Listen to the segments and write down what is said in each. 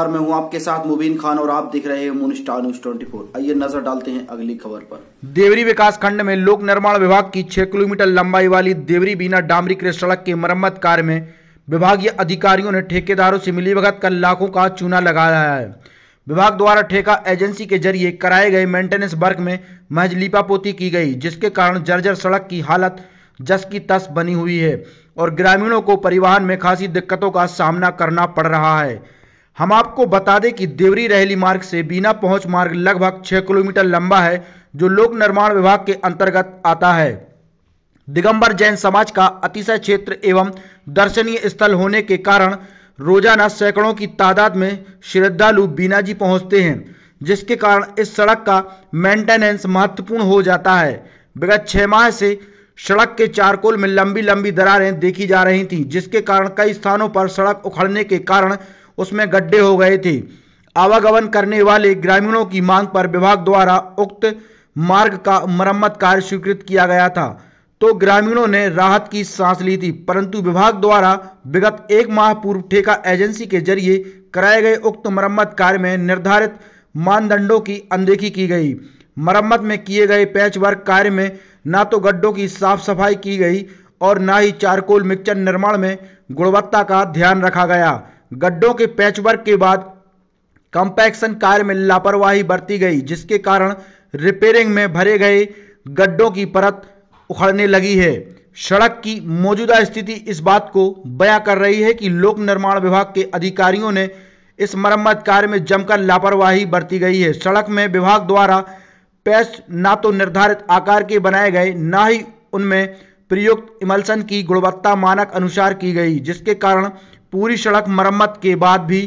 नमस्कार मैं हूं आपके साथ मुबीन खान और आप देख रहे हैं moon star news twenty four आइए नजर डालते हैं अगली खबर पर देवरी विकास खंड में लोक निर्माण विभाग की छह किलोमीटर लंबाई वाली देवरी बीना डामरी डामरीकृत सड़क के मरम्मत कार्य में विभागीय अधिकारियों ने ठेकेदारों से मिली भगत कर लाखों का चूना लगाया है विभाग द्वारा ठेका एजेंसी के जरिए कराए गए मेंटेनेंस वर्क में महज लिपापोती की गई जिसके कारण जर्जर सड़क की हालत जस की तस बनी हुई है और ग्रामीणों को परिवहन में खासी दिक्कतों का सामना करना पड़ रहा है हम आपको बता दें कि देवरी रहली मार्ग से बीना पहुंच मार्ग लगभग छः किलोमीटर लंबा है जो लोक निर्माण विभाग के अंतर्गत आता है दिगंबर जैन समाज का अतिशय क्षेत्र एवं दर्शनीय स्थल होने के कारण रोजाना सैकड़ों की तादाद में श्रद्धालु बीना जी पहुँचते हैं जिसके कारण इस सड़क का मेंटेनेंस महत्वपूर्ण हो जाता है विगत छः माह से सड़क के चारकोल में लंबी लंबी दरारें देखी जा रही थीं जिसके कारण कई स्थानों पर सड़क उखड़ने के कारण उसमें गड्ढे हो गए थे आवागमन करने वाले ग्रामीणों की मांग पर विभाग द्वारा उक्त मार्ग का मरम्मत कार्य स्वीकृत किया गया था तो ग्रामीणों ने राहत की सांस ली थी परंतु विभाग द्वारा विगत एक माह पूर्व ठेका एजेंसी के जरिए कराए गए उक्त मरम्मत कार्य में निर्धारित मानदंडों की अनदेखी की गई मरम्मत में किए गए पैच वर्क कार्य में ना तो गड्ढों की साफ सफाई की गई और ना ही चारकोल मिक्सचर निर्माण में गुणवत्ता का ध्यान रखा गया गड्ढों के पैचवर्क के बाद कंपैक्शन कार्य में लापरवाही बरती गई जिसके कारण रिपेयरिंग में भरे गए गड्ढों की परत उखड़ने लगी है सड़क की मौजूदा स्थिति इस बात को बयां कर रही है कि लोक निर्माण विभाग के अधिकारियों ने इस मरम्मत कार्य में जमकर लापरवाही बरती गई है सड़क में विभाग द्वारा पैच ना तो निर्धारित आकार के बनाए गए ना ही उनमें प्रयुक्त इमल्सन की गुणवत्ता मानक अनुसार की गई जिसके कारण पूरी सड़क मरम्मत के बाद भी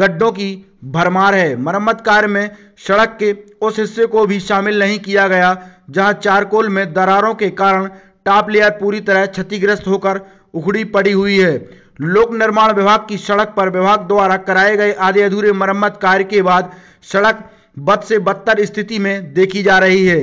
गड्ढों की भरमार है मरम्मत कार्य में सड़क के उस हिस्से को भी शामिल नहीं किया गया जहां चारकोल में दरारों के कारण टॉप लेयर पूरी तरह क्षतिग्रस्त होकर उखड़ी पड़ी हुई है लोक निर्माण विभाग की सड़क पर विभाग द्वारा कराए गए आधे अधूरे मरम्मत कार्य के बाद सड़क बद से बदतर स्थिति में देखी जा रही है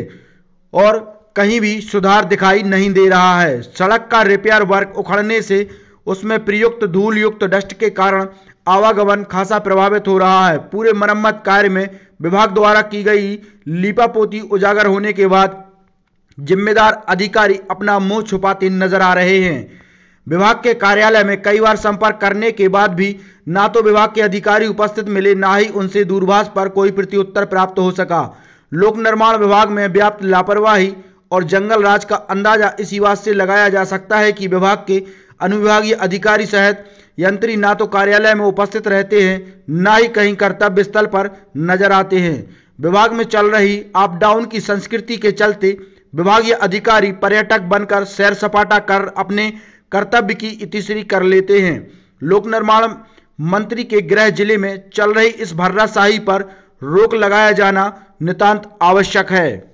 और कहीं भी सुधार दिखाई नहीं दे रहा है सड़क का रिपेयर वर्क उखड़ने से उसमें प्रयुक्त धूल युक्त डस्ट के कारण आवागमन खासा प्रभावित हो रहा है पूरे मरम्मत कार्य में विभाग द्वारा की गई लिपापोती उजागर होने के बाद जिम्मेदार अधिकारी अपना मुंह छुपाते नजर आ रहे हैं विभाग के कार्यालय में कई बार संपर्क करने के बाद भी ना तो विभाग के अधिकारी उपस्थित मिले ना ही उनसे दूरभाष पर कोई प्रत्युत्तर प्राप्त हो सका लोक निर्माण विभाग में व्याप्त लापरवाही और जंगल राज का अंदाजा इसी बात से लगाया जा सकता है कि विभाग के अनुविभागीय अधिकारी सहित यंत्री ना तो कार्यालय में उपस्थित रहते हैं ना ही कहीं कर्तव्य स्थल पर नजर आते हैं विभाग में चल रही अप डाउन की संस्कृति के चलते विभागीय अधिकारी पर्यटक बनकर सैर सपाटा कर अपने कर्तव्य की इतिश्री कर लेते हैं लोक निर्माण मंत्री के गृह जिले में चल रही इस भर्राशाही पर रोक लगाया जाना नितांत आवश्यक है